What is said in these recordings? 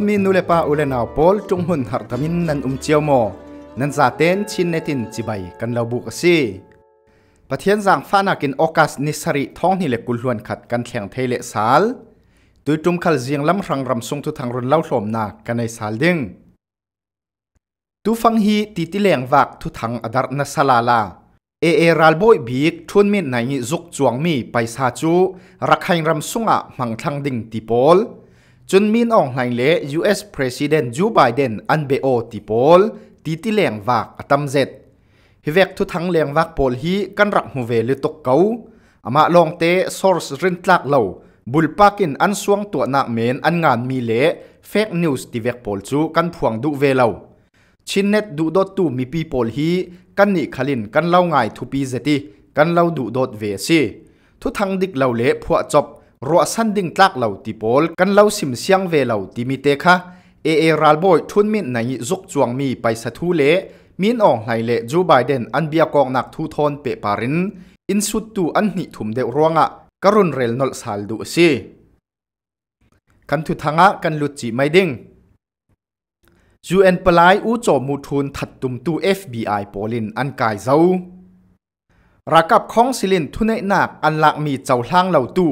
ดมินุเลปาอุเลนาวพอลจงหุนหัตมิน นันอุมเจียวโม นันซาเตนชินเนติน จิบายกันเลาบุกซีประเทศสางฟ้านากินโอกาสนิสริท้องนีเลกุลวนขัดกันแข่งเทเลสาลตัวจุมขัลเจียงลำรังรำทรงทุทางรุนเล่าหลมนากันในสาลดึงตุฟังฮีติติแหลงวักทุทางอดารนสลาลาเอเอรัลบอยบีกชวนมินไหนจุกจวงมีไปซาจูรักไฮรำสุงอ่ะมังทังดิ่งติโปลจนมีนอองหลน์เละ US President Joe Biden อันเบโอติโพลตีที่แหลงวากอตัมเจตฮิเวกทุทั้งแหลงวากโพลฮีกันรักหูเวลุตกเกาอามาลองเตะ source รินตลักเล่าบุลปากินอันสวงตัวนักเมนอันงานมีเละเฟกนิวส์ที่เวกโพลจูกันพวงดูเวเล่าชินเน็ตดูดตูมีปีโพลฮีกันนิขลินกันเล่าง่ายทุปีเจติ กันเล่าดูดอเวซีทุทั้งดิกเล่าเละพวจบรัวสันดิ่งตักเหล่าติปอลกันเหล่าสิมเสียงเวเหล่าติมิเตค่ะเอเอรัลบอยทุนมินในจุกจวงมีไปสะทุเลมินออกไหเลจูไบเดนอันเบียกองนักทูทอนเปปารินอินสุดตูอันหิถุมเดรวงะกรุนเรลนอลสาลดูซีกันทุทางะกันลุจิไม่ดิ่งยูเอ็นปลายอูจอมูทุนถัดตุมตูเอฟบีไอโปลินอันกายเจ้ารักับของสิลินทุนเนนักอันลักมีเจ้าทางเหล่าตู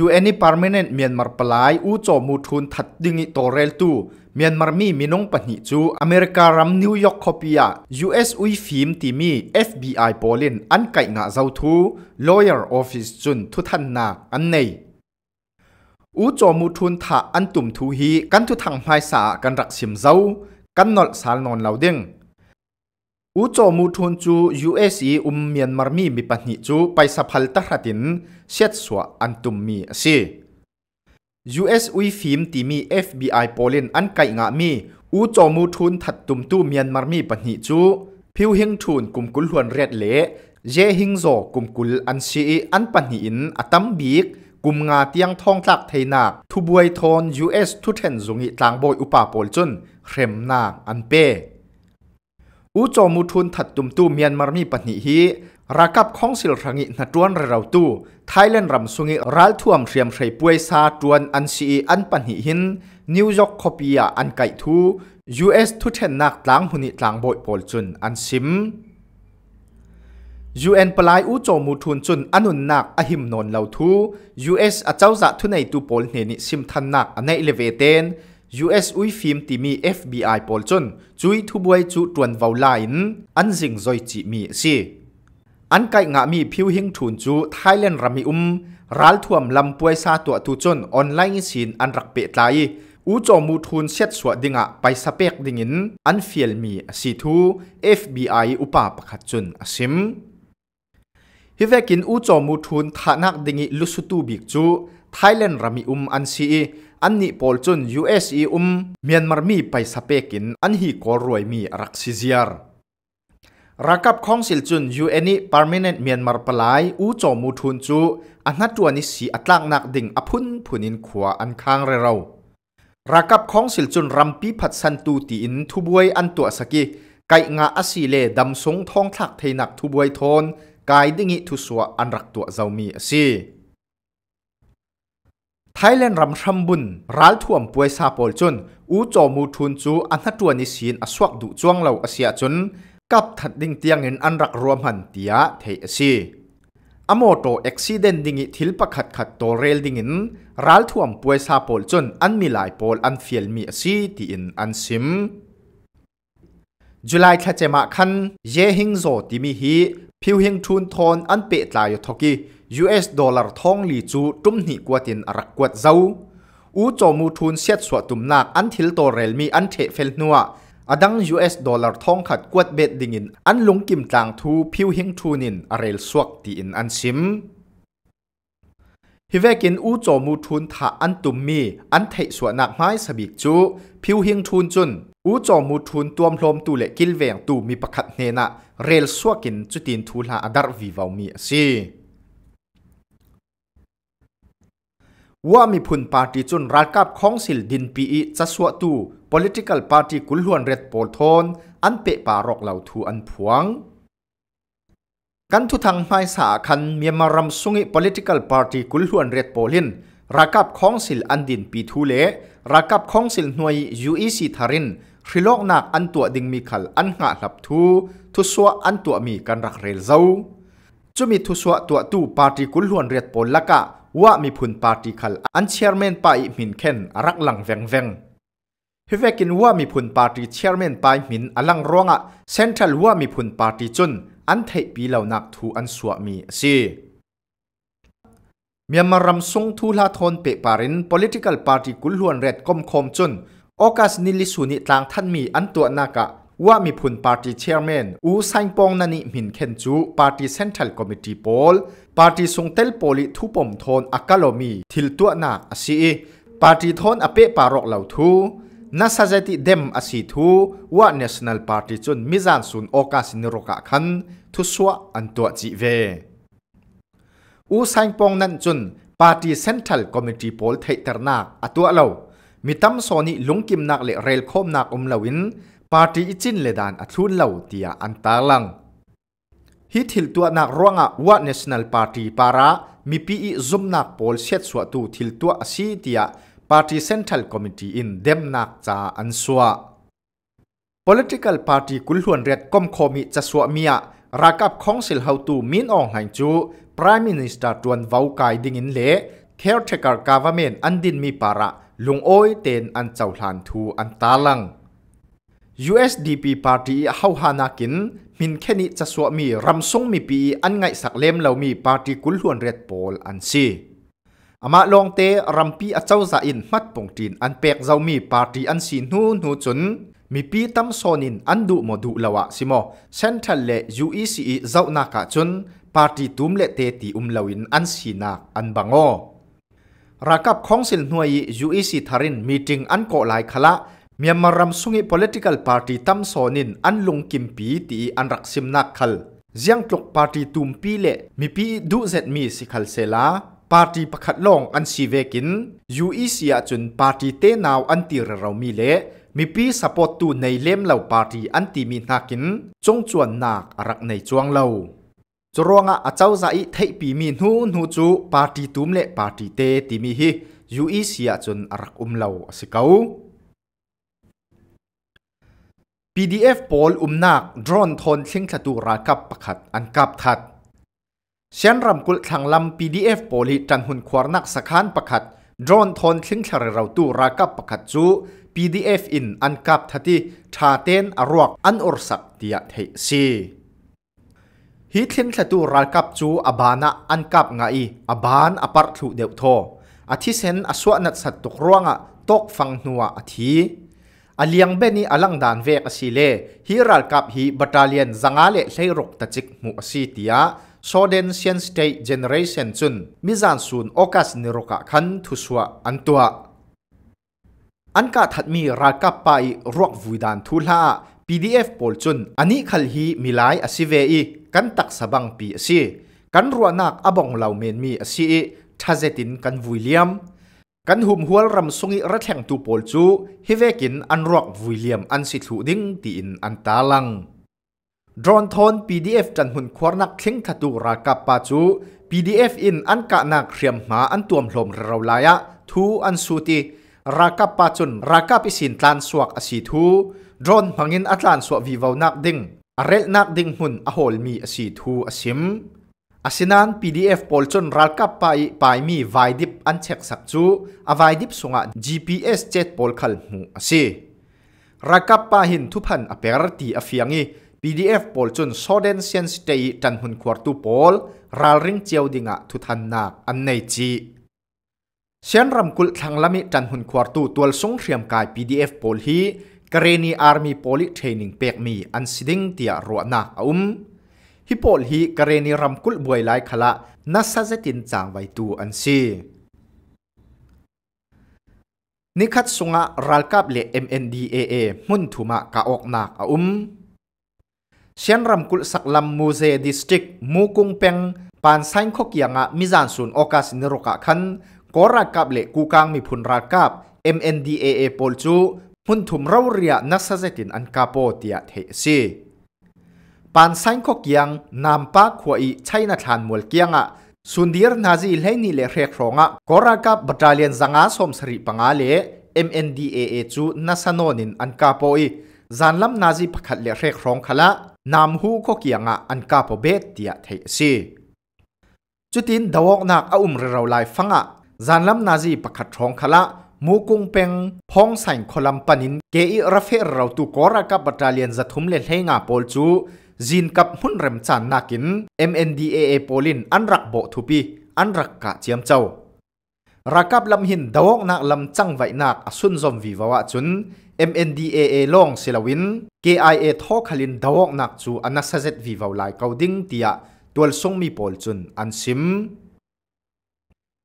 UN permanent Myanmar palai u cho mu thun that dingi torel tu Myanmar mi minong pani chu America ram New York kopia US ui phim ti mi FBI polin an kai nga zau thu lawyer office chun thu than na an nei u cho mu thun tha an tum thu hi kan thu thang mai sa kan rak sim zau kan nol sal non lauding อุจมูทุนจู USA อุมเมียนมาร์มีมีปัญหาจูไปสับพัลตระตินเช็ดสวอันตุมมีสิ US อุยฟิมตีมี FBI โปลินอันไกงามีอุจมูทุนถัดตุมตู้เมียนมาร์มีปัญหาจูพิวหิงทุนกุมกุลหวนเรียดเละเยหิงโจกุมกุลอันซีอันปัญหาอินอตัมบีก กุมงาเตียงทองตักไทยนักทุบวยทอน US ทุเทนจงอิตางบอยอุปาโปลจนเข็มนางอันเป้อูจอมุทุนถัดตุมตู้เมียนมาร์มีปนิฮีรักับของสิลรังินัดวนเราตู้ไทยแลนด์รำสุงิรัลท่วมเรียมไรป่วยซาตวนอันซีอันปนิหินนิวยอร์กคอปียอันไกทู US ทุเทนนักล้งหุนิลัางบอยปอลจุนอันซิม UN ปลายอูจอมุทุนจุนอันุนนักอหิมนนเราทู US อาเจ้าจะทุนในตูปอลเนนิซิมทันนักอันในเลเวเตน US อุยฟิล์มตีมี FBI ปอลจนจุยทุบวยจุตวนวาวลายนอันสิงจอยจีมีสิอันไกงะมีพิวหิงทุนจูไทยแลนด์รามิอุมรัลท่วมลำปวยซาตัวตุจนออนไลน์สินอันรักเปตไลอูจอมูทุนเช็ดสวดิงะไปสเปกดิงินอันเฟียลมีสิทู FBI อุปาปขัดจุนอสิมฮิเวกินอูจอมูทุนทานักดิงิลุสุตูบิกจูไทยแลนด์รามิอุมอันซีอันนี้พอลจุน USE อุ้มเมียนมาร์มีไปสเปกินอันฮีกอรวยมีรักซิเซียร์รักับของสิลจุน UN นี่ permanent เมียนมาร์ปลายอูจอมูทุนจูอันนัตัวนี้สีอัตลักษณ์นักดิ่งอพุนผุนินขวาอันค้างเรเรารักับของสิลจุนรัมปีผัดสันตูตีอินทุบวยอันตัวสกีไก่งาอสีเลดำสงทองทักเทนักทุบวยทนกายดิ่งิทุสวอันรักตัวเจ้ามีสีไทยแลนด์รำรำบุญรัลท่วมป่วยซาปอลจนอูโจมูทุนจูอันทัตัวนิสินอสวกดุจวงเหล่าอาเซียจนกับถัดดิ่งเตียงเงินอันรักรวมหันเตียเทยซีอโมโตอกซิเดตุดิ่งทิลปะขัดขัดตัวเรลดิ่งินรัลท่วมป่วยซาปอลจนอันมีหลายปอลอันเฟียลมีซีตีอินอันซิมจุลัยแคเจมาคันเยหิงโซติมีฮีผิวหิงทุนทอนอันเปิตลายทอกี US ดอลลาร์ทองลีจูตุ้มหนีกวาดินรักกวาดเจ้าอูจอมูทุนเสียสวตุ้มนักอันทิลโตเรลมีอันเทเฟลนัวอดัง US ดอลลาร์ทองขัดกวาดเบ็ดดิ่งินอันลงกิมจางทูพิวหิงทูนินอเรลสวกตีอินอันซิมฮิเวกินอูจอมูทุนถาอันตุมมีอันเทสวนักไม้สบิกจูพิวหิงทุนจุนอูจอมูทุนตัวมลมตูเลกิลเวงตูมีประคัดเนนะ เรลสวกินจุดินทูลาอดารวีวาวมีสีว่ามีพุนปาร์ตี้จนรัฐกับของสิลดินปีจะสวตู political party กุลหวนเรดโปลทอนอันเปะปารอกเหล่าทูอันพวง กันทุทางไม่สาคันเมียมารำสุงิ political party กุลหวนเรดโปลินรักับของสิลอันดินปีทูเลรักับของสิลหน่วย UEC ทารินริลอกนักอันตัวดิงมีขัลอันหาหลับทู ทุสวอันตัวมีกันรักเรลเจ้าจะมีทุสวตัวตู้ปาร์ตี้กุลหวนเรดโปลละกะว่ามีพุนปาร์ติคัลอันเชียร์เมนไปมินเคนรักหลังแวงแวงฮิเวกินว่ามีพุนปาร์ติเชียร์เมนไปมินอลังร่วงอ่ะเซนทรัลว่ามีพุนปาร์ติจุนอันเทปีเหล่านักทูอันสวามีซีมียมารำรงทูลาทนเปปาริน political party กุลวนเรดกมคมจนโอกาสนิลิสุนิตลางท่านมีอันตัวนากะว่ามีพุนพรรคเชียร์แมนอูซังปองนันิมินเคนจูพรรคเซ็นทรัลคอมมิตี้โอลพรรคสุงเตลโพลิทุปมทอนอักลมีทิลตัวนักอาศีพรรคทอนอเปปารอกเลาทูนัสเจติเดมอาศีทูว่า National Party จนมิจันสุนโอกาสินรกะคันทุสวะอันตัวจีเวอูซังปองนันจนพรรคเซ็นทรัลคอมมิตี้โอลไทยตอร์นักอตัวเล่ามีตั้มโซนิลุงกิมนักเลเรลคมนักอมลาวินปาร์ตี้จินเลดานอัทุนเล่าเตียอันตาลังฮิตหิลตัวนักร่วงอ่ะว่า n a t แนล a าร์ตี้ปาระมีพีอีซุ่มนักโพลเซตดสวตุทิลตัวสีเตีย์ตี้เซ็นทรัลคอมมิตี้อินเดมนักจ้าอันสว political party กุลหวนเรียกก้มคอมิจะสวมียรักับของสิลเฮาตูมินอองัหจู Prime Minister จวนวาวกายดิงินเล caretaker government อันดินมีปาระลุงโอ้ยเตนอันเจ้าหลานทูอันตาลัง USDP party hau hanakin min kheni chaswa mi ramsung mi pi an ngai saklem lo mi party kulhuan red pol an si ama long te rampi achau za in mat pongtin an pek zau mi party an si nu nu chun mi pi tam sonin an du mo du lawa simo central le UECE zau na ka chun party tum le te ti um lawin an si na an bango rakap khongsil nuai UEC tharin meeting an ko lai khala Myanmar sungi political party tam sonin an lung kimpi ti an raksim nak khal ziang tlok party tumpi le mi pi du zet mi si khal sela party pakhat long an si vekin UEC a chun party te naw an ti ra raw mi le mi pi support tu nei lem lo party an ti mi nakin chong chuan nak arak nei chuang lo churonga achau za i thei pi mi nu nu chu party tum le party te ti mi hi UEC a chun arak um lo asikau PDF ปอลอุมนักดรอนทนเชิงชะตูรากับประคัดอันกับทัดเชียนรำกุลทางลำ PDF ปอลิจันหุนควรนักสคานประคัดดรอนทนเชิงชะเราตูรากับประคัดจู PDF ินอันกับทัดที่ชาเตนอรวกอันอรสักเดียเทซีฮิเชิงชะตูรากับจูอบานะอันกับไงอบานอปาร์ุเดวโทอาทิเซนอสวนัดสัตตุกร่วงตกฟังนัวอาทิอลียงเบนีอลังดานเวกสิเลฮิรัลกับฮิบัตาเลียนจังอาเลใช้รกตจิกมุกสิติยาโซเดนเซียนสเตย์เจเนเรชันจุนมิจันซุนโอกาสนิรกะคันทุสวะอันตัวอันกาถัดมีรัลกับไปรวกวุดานทุลา PDF ปอลจุนอันนี้ขลฮีมิลายอสิเวอีกันตักสบังปีอสิกันรัวนักอบองเหล่าเมนมีอสีทาเจตินกันวุเลียมกันหุมหัวรำสงิระแทงตูปอลจูฮิเวกินอันรอกวิลเลียมอันสิทูดิ้งตีอินอันตาลังดรอนทอน PDF จันหุ่นควรนักเชิงทัตุรากาปาจู PDF อินอันกะนักเรียมหาอันตวมลมเราลายะทูอันสุติ รากับปาจุนรากับอิสินตานสวกอสิทูดรอนพังินอัตลานสวกวิวาวนักดิ้งอเรลนักดิ้งหุ่นอโหลมีอสิทูอสิม asinan pdf polchon ralka pai pai mi vaidip an chek sak chu a vaidip sunga gps chat pol khal mu ase ralka pa hin thupan a per ti a fiangi pdf polchon soden sense te tan hun khwar tu pol ral ring cheu dinga thu than na an nei chi sian ram kul thanglami tan hun khwar tu tol sung hriam kai pdf pol hi kareni army poli training pek mi an siding tia ro na um ฮิโปลฮีกเรนิรัมกุลบวยไลขละนัสซาเจตินจางไวตูอันซีนิคัดสุงะรัลกับเล่ MNDAA มุนทุมะกาออกนักอุมเชียนรัมกุลสักลำมูเซดิสติกมูกุงเปงปานไซน์ขกยังะมิจานสุนโอกาสนรกะคันกอรักับเล่กูกางมีพุนรักับ MNDAA ปอลจูมุนทุมเราเรียนัสซาเจตินอันกาโปเตียเทซี pan sain khok yang nampa khoi chaina than mul kianga sundir nazi lheini le rek ronga koraka battalion zanga som sari panga le MNDAA chu nasanonin an kapoi zanlam nazi pakhat le rek rong khala nam hu khok yanga an kapo be tia thei si chutin dawok nak a um rau lai fanga zanlam nazi pakhat rong khala mukung peng phong sain kholam panin ke i rafe rau tu koraka battalion zathum le hlenga pol chu zin kap hun rem chan nakin MNDAA polin an rak bo thupi an rak ka chiam chau rakap lam hin dawok nak lam chang vai nak asun zom vi wawa chun MNDAA long silawin KIA tho khalin dawok nak chu anasazet vi vau lai kauding tia tual song mi pol chun an sim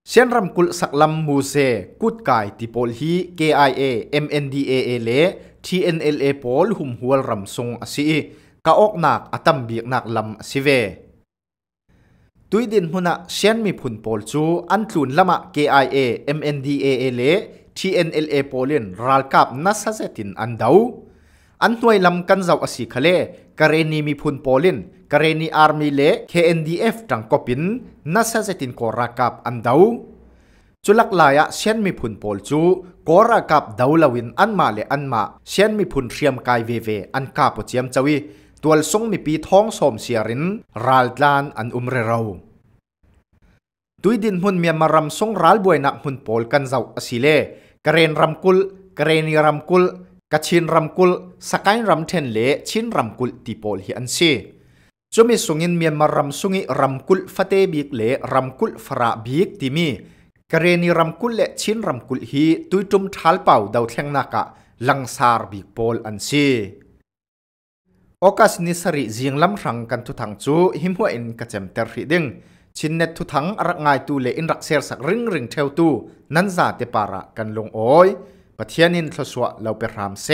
sian ram kul sak lam mu se kut kai ti pol hi KIA MNDAA le TNLA pol hum hual ram song asi kaok nak atam biak nak lam sive tui din huna sian mi phun pol chu an thlun lama KIA MNDAA le TNLA polin ral kap na sa zetin an dau an hnuai lam kan zau asi khale kareni mi phun polin kareni army le KNDF tang kopin na sa zetin ko rakap an dau chulak laya sian mi phun pol chu kora kap daulawin anma le anma sian mi phun hriam kai ve ve an ka po chiam chawi tuol song mi pi thong som siarin ral tlan an umre rau tui din hun mi maram song ral buai nak hun pol kan zau asile karen kul kareni ramkul kachin ramkul sakain ramthen le chin ram kul ti pol hi an si chumi sungin mi maram sungi kul fate bik le ram ramkul fara bik timi kareni kul le chin ram kul hi tui tum thal pau dau thleng naka langsar bik pol an si โอกาสนิสริเจียงลำรังกันทุทังจูหิมหัวอินกระจมเตอร์ฮิดิงชินเนทุทังรักง่ายตูเลอินรักเซรสักริงริงเทวตู นั้นซาเตปาระกันลงโอยปะเทียนินทศวะเราไปรามเซ